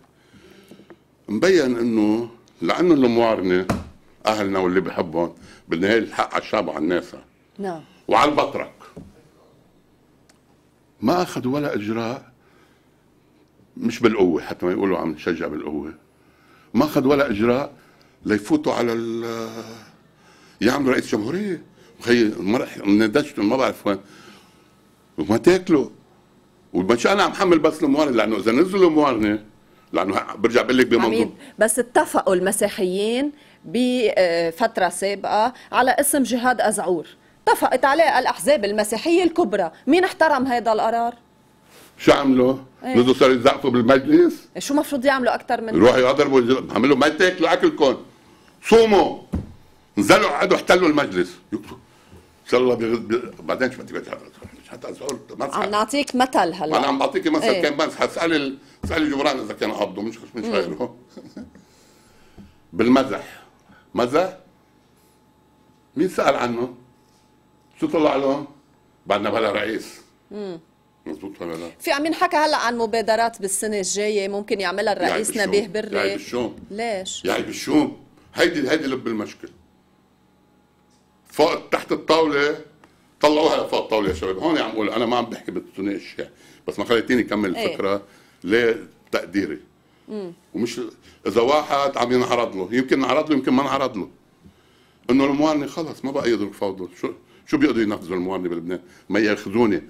مبين انه لانه الموارنه اهلنا واللي بحبهم بالنهايه الحق على الشعب وعلى الناس نعم وعلى البطرك ما اخذ ولا اجراء مش بالقوه حتى ما يقولوا عم نشجع بالقوه ما اخذ ولا اجراء ليفوتوا على ال آه، يعملوا رئيس جمهوريه خي ندشتهم ما بعرف وين وما تاكلوا ومش انا عم حمل بس الموارنه لانه اذا نزلوا الموارنه لانه برجع بقول لك بمنظوم بس اتفقوا المسيحيين بفتره سابقه على اسم جهاد ازعور اتفقت عليه الاحزاب المسيحيه الكبرى مين احترم هذا القرار شو عملوا؟ ايه. نزلوا صاروا يزقفوا بالمجلس شو المفروض يعملوا اكثر من يروحوا يضربوا عملوا ما تاكلوا اكلكم صوموا نزلوا قعدوا احتلوا المجلس ان شاء الله بيغد بعدين شو بدك حتى عم نعطيك مثل هلا انا عم بعطيك مثل ايه. كان بس اسال اسال اسالي جبران اذا كان قبضه مش مش غيره بالمزح مزح مين سال عنه؟ شو طلع له؟ بعدنا بلا رئيس مم. مضبوط ولا لا؟ في عم ينحكى هلا عن مبادرات بالسنه الجايه ممكن يعملها الرئيس نبيه بري يعيب الشوم ليش؟ يعيب الشوم هيدي هيدي لب المشكل فوق تحت الطاوله طلعوها لفوق الطاوله يا شباب هون عم اقول انا ما عم بحكي بالثنائي الشيعي بس ما خليتيني اكمل إيه. الفكره ليه لتقديري ومش اذا واحد عم ينعرض له يمكن نعرض له يمكن ما نعرض له انه المواني خلص ما بقى يقدروا فوضى شو شو بيقدروا ينفذوا المواني بلبنان ما ياخذوني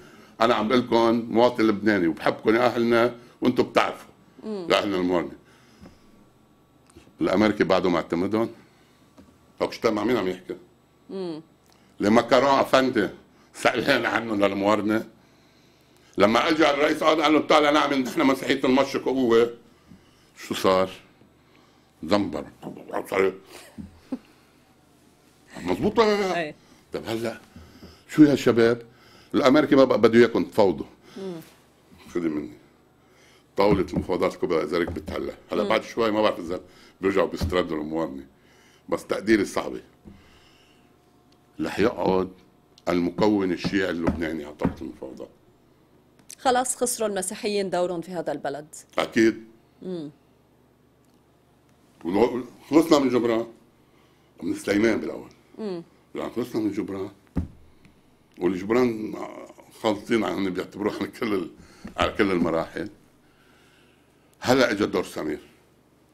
انا عم بقول لكم مواطن لبناني وبحبكم يا اهلنا وانتم بتعرفوا يا اهلنا المواطنين الامريكي بعده ما اعتمدهم طب اجتمع مين عم يحكي؟ لما كارون افندي سألان عنهم للموارنه لما اجى الرئيس قال له تعال نعمل نحن مسيحيه المشرق قوه شو صار؟ زنبر مضبوط ولا لا؟ طيب هلا شو يا شباب؟ الامريكي ما بقى بده ياكل تفاوضوا خدي مني طاوله المفاوضات الكبرى اذا ركبت هلا بعد شوي ما بعرف اذا بيرجعوا بيستردوا الموارنه بس تقديري صعبه رح يقعد المكون الشيعي اللبناني على طاوله المفاوضات خلاص خسروا المسيحيين دورهم في هذا البلد اكيد امم خلصنا من جبران من سليمان بالاول امم خلصنا من جبران والجبران خالطين عن بيعتبروه على كل على كل المراحل هلا اجى دور سمير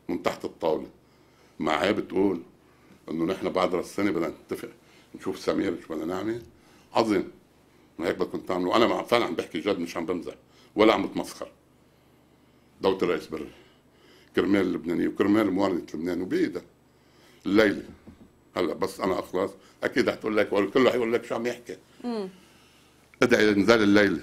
من تحت الطاوله معاه بتقول انه نحن بعد راس السنه بدنا نتفق نشوف سمير شو بدنا نعمل عظيم ما هيك بدكم تعملوا انا فعلا عم بحكي جد مش عم بمزح ولا عم بتمسخر دولة الرئيس بري كرمال اللبنانية وكرمال موارد لبنان وبإيدها الليلة هلا بس أنا أخلص أكيد رح تقول لك والكل حيقول لك شو عم يحكي مم. ادعي لنزال الليل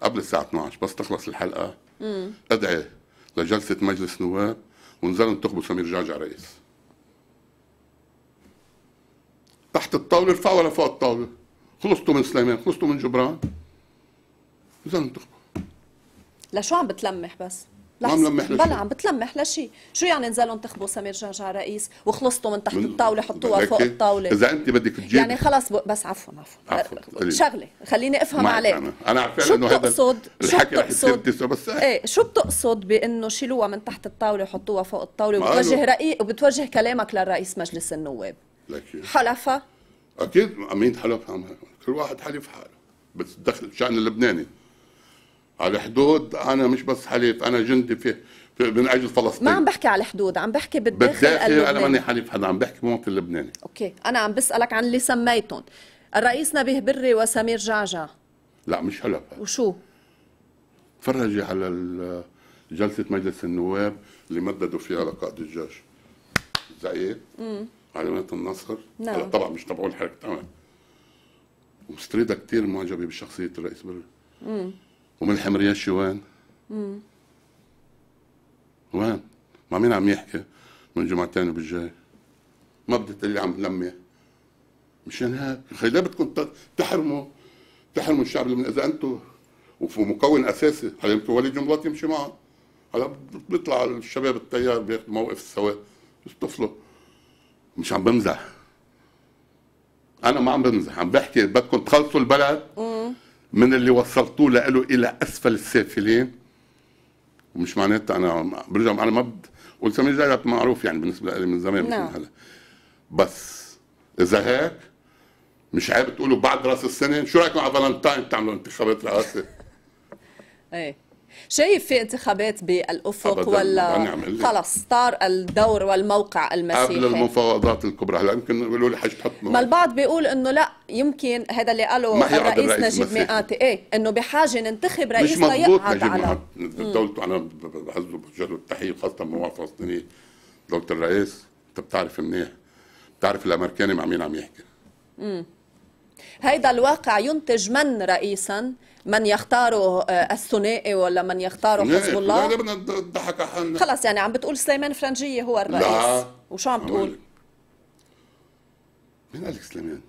قبل الساعه 12 بس تخلص الحلقه مم. ادعي لجلسه مجلس نواب ونزلوا انتخبوا سمير جعجع رئيس تحت الطاوله ارفعوا ولا فوق الطاوله خلصتوا من سليمان خلصتوا من جبران نزلوا انتخبوا لشو عم بتلمح بس؟ ما ملمح بلا عم بتلمح لشيء، شو يعني نزلوا انتخبوا سمير جعجع رئيس وخلصتوا من تحت من الطاوله حطوها فوق الطاوله اذا انت بدك تجيب يعني خلص بس عفوا عفوا أه، شغله خليني افهم عليك انا انا عارفه انه هذا بتقصد الحكي رح بس ايه شو بتقصد بانه شيلوها من تحت الطاوله وحطوها فوق الطاوله وبتوجه رئيس وبتوجه كلامك لرئيس مجلس النواب لكن حلفها اكيد مين حلف كل واحد حلف حاله بس دخل الشان اللبناني على الحدود انا مش بس حليف انا جندي في, في من اجل فلسطين ما عم بحكي على الحدود عم بحكي بالداخل بالداخل انا ماني حليف حدا عم بحكي بمواطن اللبناني اوكي انا عم بسالك عن اللي سميتهم الرئيس نبيه بري وسمير جعجع لا مش حلف وشو تفرجي على جلسه مجلس النواب اللي مددوا فيها لقائد الجيش زعيد علامات النصر نعم. طبعا مش تبعون الحركه تمام ومستريده كثير معجبه بشخصيه الرئيس بري ومن حمرياشي وين؟ مم. وين؟ مع مين عم يحكي من جمعتين بالجاي؟ ما بدي تقول عم تلمح مشان هيك خي ليه بدكم تحرموا تحرموا الشعب من اذا انتم وفي مكون اساسي هل انتم وليد جنبلاط يمشي معه هلا بيطلع الشباب التيار بياخذ موقف السواد بيصطفلوا مش عم بمزح انا ما عم بمزح عم بحكي بدكم تخلصوا البلد مم. من اللي وصلتوه له الى اسفل السافلين ومش معناتها انا برجع انا ما قلت سمير زيت معروف يعني بالنسبه لي من زمان مش من نعم. هلا بس اذا هيك مش عيب تقولوا بعد راس السنه شو رايكم على فالنتاين تعملوا انتخابات رئاسه؟ ايه شايف في انتخابات بالافق ولا خلص طار الدور والموقع المسيحي قبل المفاوضات الكبرى هلا يمكن يقولوا لي تحط ما البعض بيقول انه لا يمكن هذا اللي قاله الرئيس نجيب ميقاتي ايه انه بحاجه ننتخب رئيس لا يقعد على دولته انا بحزه بوجه التحيه خاصه من فلسطيني دوله الرئيس انت بتعرف منيح بتعرف الامريكاني مع مين عم يحكي امم هيدا الواقع ينتج من رئيسا من يختاره آه، الثنائي ولا من يختاره حزب الله لا بدنا نضحك على حالنا خلص يعني عم بتقول سليمان فرنجية هو الرئيس لا وشو عم تقول؟ مين قال لك سليمان؟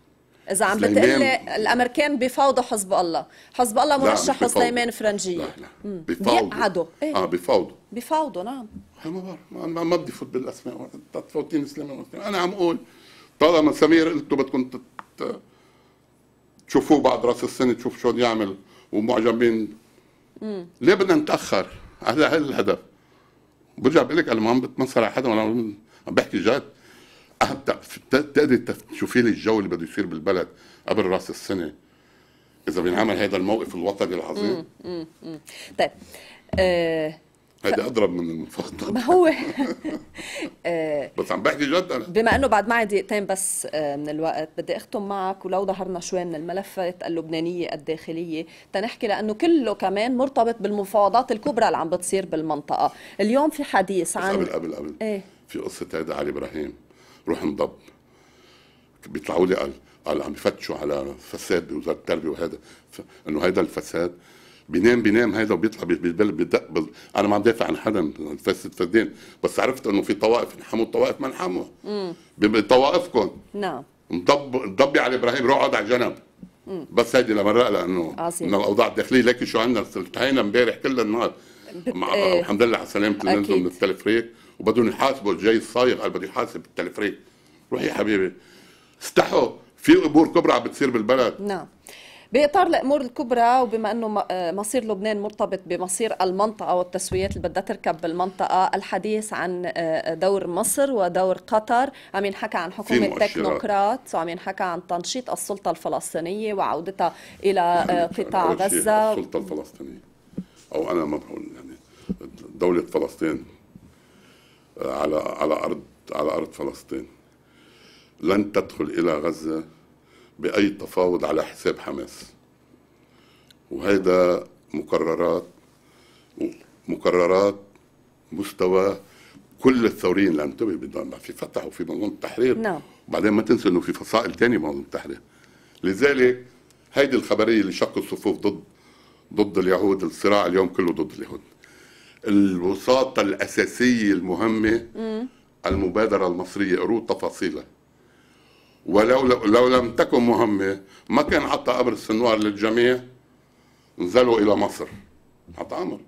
إذا عم بتقلي الأمريكان بفاوضوا حزب الله، حزب الله مرشح سليمان فرنجية لا لا بفاوضوا بيقعدوا ايه؟ اه بفاوضوا بفاوضوا نعم ما بعرف ما, ما بدي فوت بالأسماء تفوتين سليمان أنا عم أقول طالما سمير قلتوا بدكم تت... تشوفوه بعد راس السنه تشوف شلون يعمل ومعجبين مم. ليه بدنا نتاخر؟ هذا الهدف برجع بقول لك انا ما عم بتمسخر على حدا ولا عم بحكي جد أه، تقدري تشوفي لي الجو اللي بده يصير بالبلد قبل راس السنه اذا بينعمل هذا الموقف الوطني العظيم مم. مم. مم. طيب أه هيدي اضرب من الفخذ ما هو آه، بس عم بحكي جد انا بما انه بعد معي دقيقتين بس آه، من الوقت بدي اختم معك ولو ظهرنا شوي من الملفات اللبنانيه الداخليه تنحكي لانه كله كمان مرتبط بالمفاوضات الكبرى اللي عم بتصير بالمنطقه، اليوم في حديث عن قبل قبل قبل ايه في قصه هيدا علي ابراهيم روح انضب بيطلعوا لي قال قال عم يفتشوا على فساد بوزاره التربيه وهذا انه هذا الفساد بينام بينام هذا وبيطلع بالدق انا ما عم دافع عن حدا فسد فدين بس عرفت انه في طوائف انحموا الطوائف ما انحموا بطوائفكم نعم مضب ضبي على ابراهيم روح اقعد على جنب بس هيدي لمرة لانه من الاوضاع الداخليه لكن شو عندنا التهينا امبارح كل النهار مع إيه. الحمد لله على سلامه لانه من التلفريك وبدهم يحاسبوا الجاي الصايغ قال بده يحاسب التلفريك روح يا حبيبي استحوا في امور كبرى عم بتصير بالبلد نعم باطار الامور الكبرى وبما انه آه، مصير لبنان مرتبط بمصير المنطقه والتسويات اللي بدها تركب بالمنطقه الحديث عن آه، دور مصر ودور قطر عم ينحكى عن حكومه تكنوقراط وعم ينحكى عن تنشيط السلطه الفلسطينيه وعودتها الى آه، قطاع غزه السلطه الفلسطينيه او انا ما يعني دوله فلسطين على على ارض على ارض فلسطين لن تدخل الى غزه باي تفاوض على حساب حماس وهذا مقررات مقررات مستوى كل الثوريين اللي انتبه بيضل في فتح وفي منظومه التحرير نعم وبعدين ما تنسى انه في فصائل ثانيه منظومه التحرير لذلك هيدي الخبريه اللي شق الصفوف ضد ضد اليهود الصراع اليوم كله ضد اليهود الوساطه الاساسيه المهمه مم. المبادره المصريه قروا تفاصيلها ولو لو لم تكن مهمه ما كان عطى قبر السنوار للجميع نزلوا الى مصر عطى امر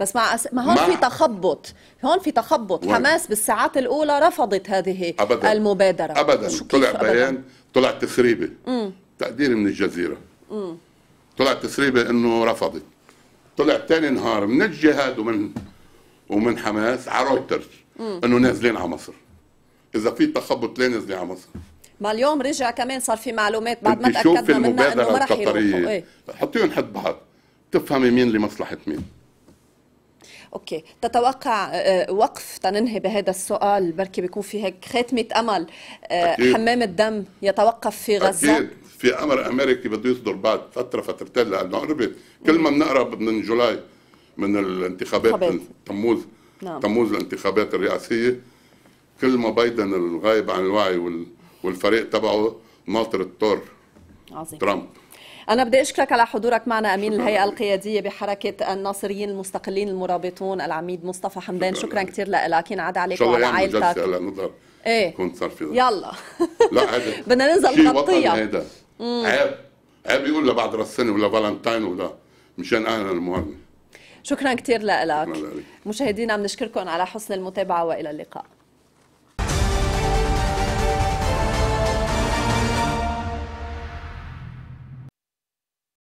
بس مع أس... ما هون مع... في تخبط هون في تخبط وين. حماس بالساعات الاولى رفضت هذه أبداً. المبادره ابدا طلع بيان طلع تسريبه تقدير من الجزيره مم. طلع تسريبه انه رفضت طلع ثاني نهار من الجهاد ومن ومن حماس على رويترز انه نازلين على مصر اذا في تخبط ليه نازلين على مصر ما اليوم رجع كمان صار في معلومات بعد ما تاكدنا منها انه ما رح يروحوا ايه؟ حطيهم حد بعض تفهمي مين لمصلحه مين اوكي تتوقع آه، آه، وقف تننهي بهذا السؤال بركي بيكون في هيك خاتمه امل آه، أكيد. حمام الدم يتوقف في غزه أكيد. في امر امريكي بده يصدر بعد فتره فترتين لانه قربت كل ما بنقرب من جولاي من الانتخابات من تموز نعم. تموز الانتخابات الرئاسيه كل ما بايدن الغايب عن الوعي وال والفريق تبعه ناطر الطر عظيم ترامب أنا بدي أشكرك على حضورك معنا أمين الهيئة القيادية بحركة الناصريين المستقلين المرابطون العميد مصطفى حمدان شكرا, شكرا كثير لك ينعاد عليك وعلى عائلتك هلا نظهر ايه كنت صار في يلا لا بدنا ننزل نغطيها عيب عيب يقول لبعد راس السنه ولا فالنتاين ولا مشان أهلا المهم شكرا كثير لك مشاهدينا بنشكركم على حسن المتابعه والى اللقاء